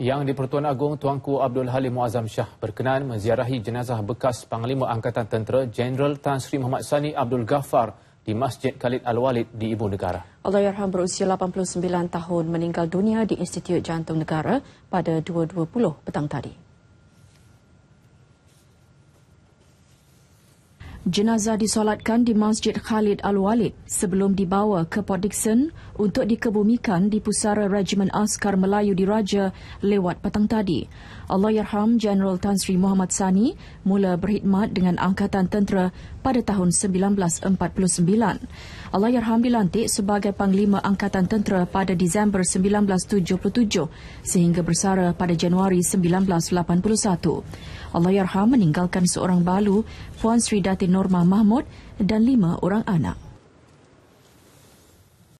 Yang di-Pertuan Agong Tuanku Abdul Halim Muazzam Shah berkenan menziarahi jenazah bekas Panglima Angkatan Tentera Jeneral Tan Sri Muhammad Sani Abdul Ghaffar di Masjid Khalid Al-Walid di Ibu Negara. Allahyarham berusia 89 tahun meninggal dunia di Institut Jantung Negara pada 2.20 petang tadi. Jenazah disolatkan di Masjid Khalid Al-Walid sebelum dibawa ke Port Dickson untuk dikebumikan di pusara Regimen Askar Melayu di Raja lewat petang tadi. Allahyarham General Tan Sri Muhammad Sani mula berkhidmat dengan Angkatan Tentera pada tahun 1949. Allahyarham dilantik sebagai Panglima Angkatan Tentera pada Disember 1977 sehingga bersara pada Januari 1981. Al-Yarham meninggalkan seorang balu, Puan Sri dati Norma Mahmud dan lima orang anak.